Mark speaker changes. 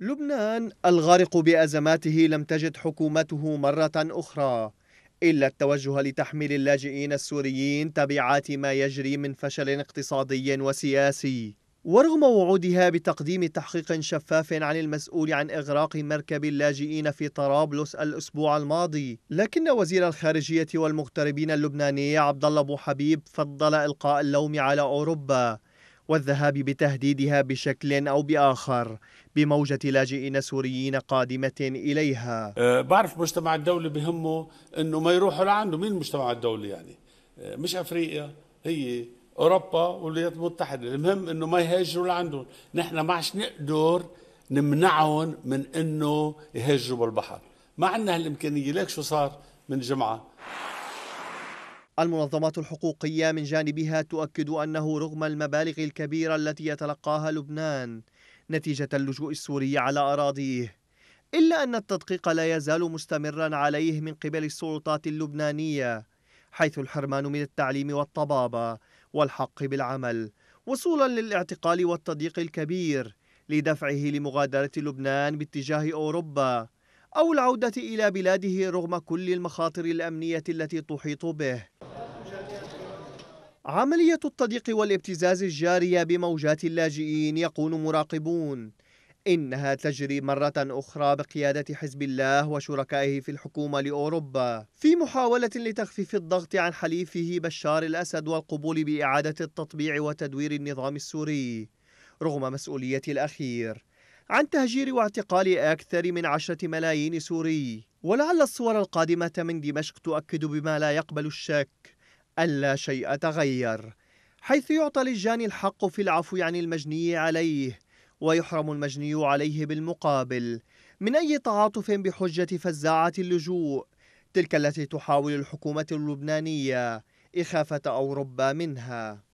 Speaker 1: لبنان الغارق بأزماته لم تجد حكومته مرة أخرى إلا التوجه لتحميل اللاجئين السوريين تبعات ما يجري من فشل اقتصادي وسياسي ورغم وعودها بتقديم تحقيق شفاف عن المسؤول عن إغراق مركب اللاجئين في طرابلس الأسبوع الماضي لكن وزير الخارجية والمغتربين اللبناني عبد الله أبو حبيب فضل إلقاء اللوم على أوروبا والذهاب بتهديدها بشكل أو بآخر بموجة لاجئين سوريين قادمة إليها
Speaker 2: أه بعرف مجتمع الدولة بهمه أنه ما يروحوا لعنده مين المجتمع الدولي يعني أه، مش أفريقيا هي أوروبا والولايات المتحدة المهم أنه ما يهاجروا لعندهم نحن ما عش نقدر نمنعهم من أنه يهاجروا بالبحر ما عندنا هالإمكانية ليك شو صار من جمعة
Speaker 1: المنظمات الحقوقية من جانبها تؤكد أنه رغم المبالغ الكبيرة التي يتلقاها لبنان نتيجة اللجوء السوري على أراضيه إلا أن التدقيق لا يزال مستمرا عليه من قبل السلطات اللبنانية حيث الحرمان من التعليم والطبابة والحق بالعمل وصولا للاعتقال والتضييق الكبير لدفعه لمغادرة لبنان باتجاه أوروبا أو العودة إلى بلاده رغم كل المخاطر الأمنية التي تحيط به عملية التضييق والابتزاز الجارية بموجات اللاجئين يقول مراقبون إنها تجري مرة أخرى بقيادة حزب الله وشركائه في الحكومة لأوروبا في محاولة لتخفيف الضغط عن حليفه بشار الأسد والقبول بإعادة التطبيع وتدوير النظام السوري رغم مسؤولية الأخير عن تهجير واعتقال أكثر من عشرة ملايين سوري ولعل الصور القادمة من دمشق تؤكد بما لا يقبل الشك ألا شيء تغير حيث يعطى للجاني الحق في العفو عن المجني عليه ويحرم المجني عليه بالمقابل من أي تعاطف بحجة فزاعة اللجوء تلك التي تحاول الحكومة اللبنانية إخافة أوروبا منها